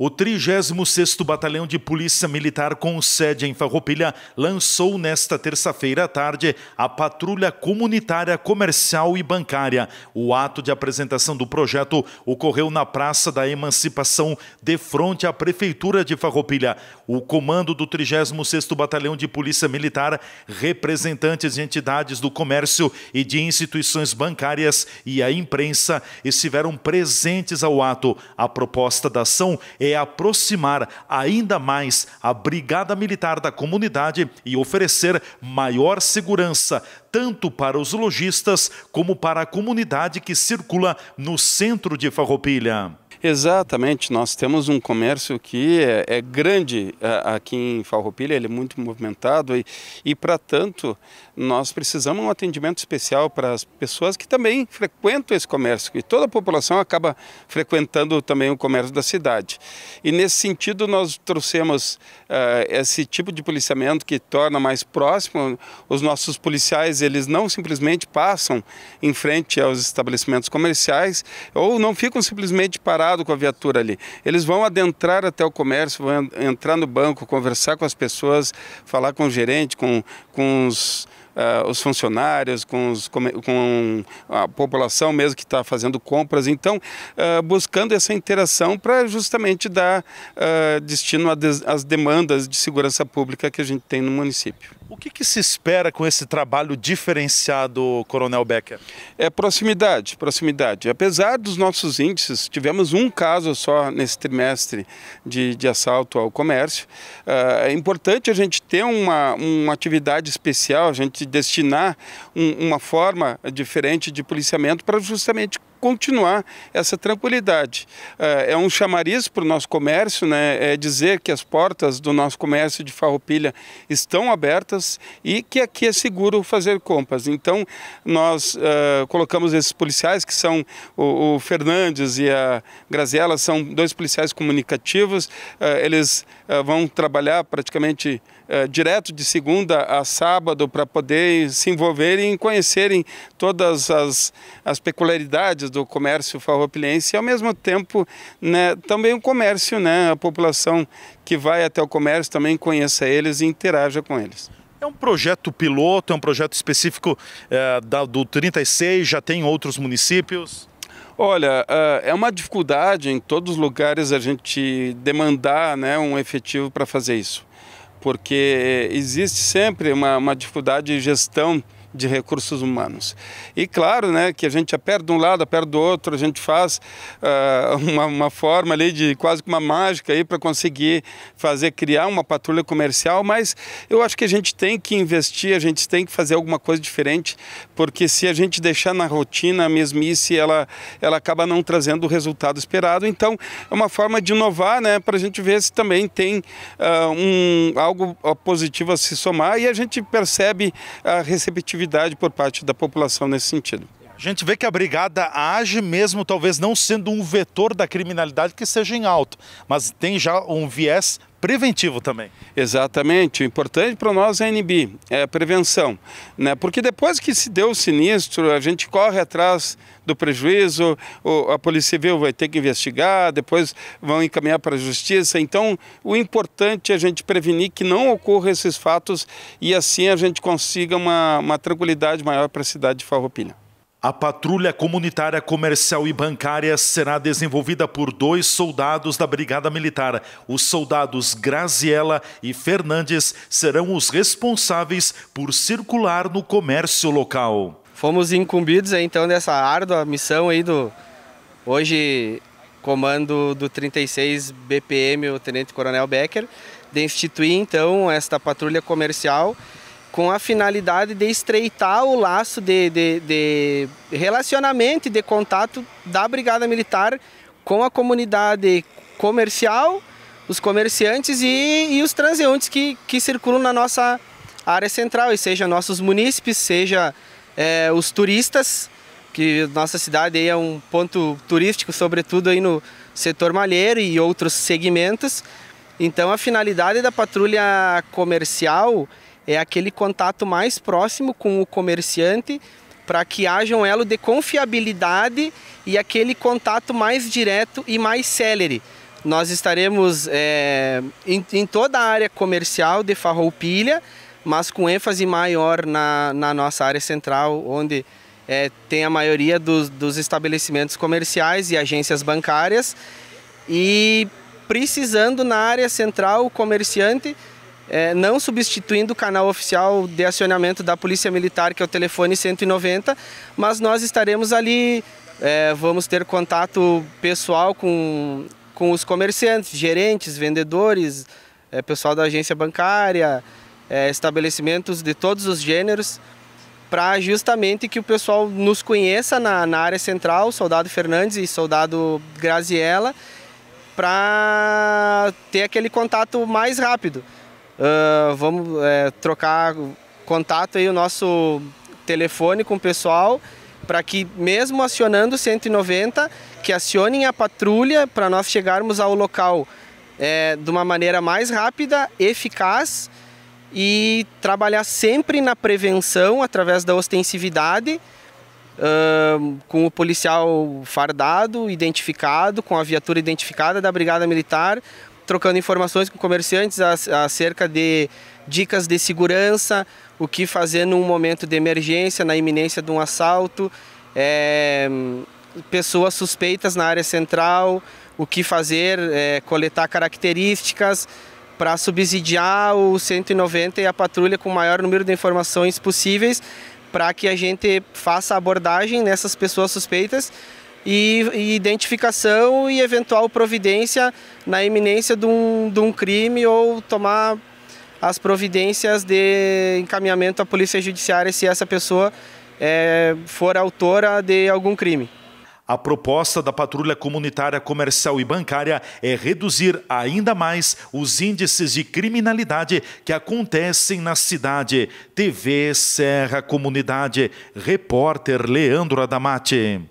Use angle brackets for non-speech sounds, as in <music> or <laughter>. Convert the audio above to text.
O 36º Batalhão de Polícia Militar com sede em Farroupilha lançou nesta terça-feira à tarde a patrulha comunitária comercial e bancária. O ato de apresentação do projeto ocorreu na Praça da Emancipação, de frente à prefeitura de Farroupilha. O comando do 36º Batalhão de Polícia Militar, representantes de entidades do comércio e de instituições bancárias e a imprensa estiveram presentes ao ato. A proposta da ação é é aproximar ainda mais a brigada militar da comunidade e oferecer maior segurança tanto para os lojistas como para a comunidade que circula no centro de Farroupilha. Exatamente, nós temos um comércio que é, é grande é, aqui em Farroupilha, ele é muito movimentado e, e para tanto, nós precisamos um atendimento especial para as pessoas que também frequentam esse comércio, e toda a população acaba frequentando também o comércio da cidade. E nesse sentido, nós trouxemos uh, esse tipo de policiamento que torna mais próximo os nossos policiais, eles não simplesmente passam em frente aos estabelecimentos comerciais ou não ficam simplesmente parados com a viatura ali. Eles vão adentrar até o comércio, vão entrar no banco, conversar com as pessoas, falar com o gerente, com, com os uh, os funcionários, com, os, com, a população mesmo que está fazendo compras. Então, uh, buscando essa interação para justamente dar uh, destino às demandas de segurança pública que a gente tem no município. O que, que se espera com esse trabalho diferenciado, Coronel Becker? É proximidade, proximidade. Apesar dos nossos índices, tivemos um caso só nesse trimestre de, de assalto ao comércio. é importante a gente ter uma, uma atividade especial, a gente destinar um, uma forma diferente de policiamento para justamente continuar essa tranquilidade. É, é um chamariz para o nosso comércio, né? é dizer que as portas do nosso comércio de farroupilha estão abertas e que aqui é seguro fazer compras. Então, nós uh, colocamos esses policiais, que são o, o, Fernandes e a Graziela, são dois policiais comunicativos, uh, eles uh, vão trabalhar praticamente direto de segunda a sábado para poder se envolverem e conhecerem todas as, as peculiaridades do comércio farroupilhense e ao mesmo tempo né, também o comércio, né, a população que vai até o comércio também conheça eles e interaja com eles. É um projeto piloto, é um projeto específico é, da, do 36, já tem outros municípios? Olha, eh, é uma dificuldade em todos os lugares a gente demandar né, um efetivo para fazer isso, porque existe sempre uma, uma dificuldade de gestão de recursos humanos. E claro, né, que a gente aperta de um lado, aperta do outro, a gente faz uh, <laughs> uma, uma, forma ali de quase que uma mágica aí para conseguir fazer criar uma patrulha comercial, mas eu acho que a gente tem que investir, a gente tem que fazer alguma coisa diferente, porque se a gente deixar na rotina a mesmice, ela ela acaba não trazendo o resultado esperado. Então, é uma forma de inovar, né, para a gente ver se também tem uh, um algo ah, positivo a se somar e a gente percebe a receptividade receptividade por parte da população nesse sentido. A gente vê que a brigada age mesmo, talvez não sendo um vetor da criminalidade que seja em alto, mas tem já um viés preventivo também. Exatamente. O importante para nós é a NB, é a prevenção. Né? Porque depois que se deu o sinistro, a gente corre atrás do prejuízo, a Polícia Civil vai ter que investigar, depois vão encaminhar para a Justiça. Então, o importante é a gente prevenir que não ocorram esses fatos e assim a gente consiga uma, uma tranquilidade maior para a cidade de Farroupilha. A patrulha comunitária comercial e bancária será desenvolvida por dois soldados da Brigada Militar. Os soldados Graziella e Fernandes serão os responsáveis por circular no comércio local. Fomos incumbidos então dessa árdua missão aí do hoje comando do 36 BPM, o Tenente Coronel Becker, de instituir então esta patrulha comercial com a finalidade de estreitar o laço de, de, de relacionamento e de contato da Brigada Militar com a comunidade comercial, os comerciantes e, e os transeuntes que, que circulam na nossa área central, e seja nossos munícipes, seja é, os turistas, que nossa cidade é um ponto turístico, sobretudo aí no setor malheiro e outros segmentos. Então a finalidade da patrulha comercial é aquele contato mais próximo com o comerciante para que haja um elo de confiabilidade e aquele contato mais direto e mais célere. Nós estaremos é, em, em, toda a área comercial de Farroupilha, mas com ênfase maior na, na nossa área central, onde é, tem a maioria dos, dos estabelecimentos comerciais e agências bancárias. E precisando na área central, o comerciante é, não substituindo o canal oficial de acionamento da Polícia Militar, que é o telefone 190, mas nós estaremos ali, é, vamos ter contato pessoal com, com os comerciantes, gerentes, vendedores, é, pessoal da agência bancária, é, estabelecimentos de todos os gêneros, para justamente que o pessoal nos conheça na, na área central, Soldado Fernandes e Soldado Graziella, para ter aquele contato mais rápido. Uh, vamos é, trocar contato aí o nosso telefone com o pessoal para que mesmo acionando 190, que acionem a patrulha para nós chegarmos ao local é, de uma maneira mais rápida, eficaz e trabalhar sempre na prevenção através da ostensividade, uh, com o policial fardado, identificado, com a viatura identificada da Brigada Militar, trocando informações com comerciantes acerca de dicas de segurança, o que fazer num momento de emergência, na iminência de um assalto, é, pessoas suspeitas na área central, o que fazer, é, coletar características para subsidiar o 190 e a patrulha com o maior número de informações possíveis para que a gente faça abordagem nessas pessoas suspeitas e, e identificação e eventual providência na iminência de um, de um crime ou tomar as providências de encaminhamento à polícia judiciária se essa pessoa é, for autora de algum crime. A proposta da patrulha comunitária comercial e bancária é reduzir ainda mais os índices de criminalidade que acontecem na cidade. TV Serra Comunidade, repórter Leandro Adamati.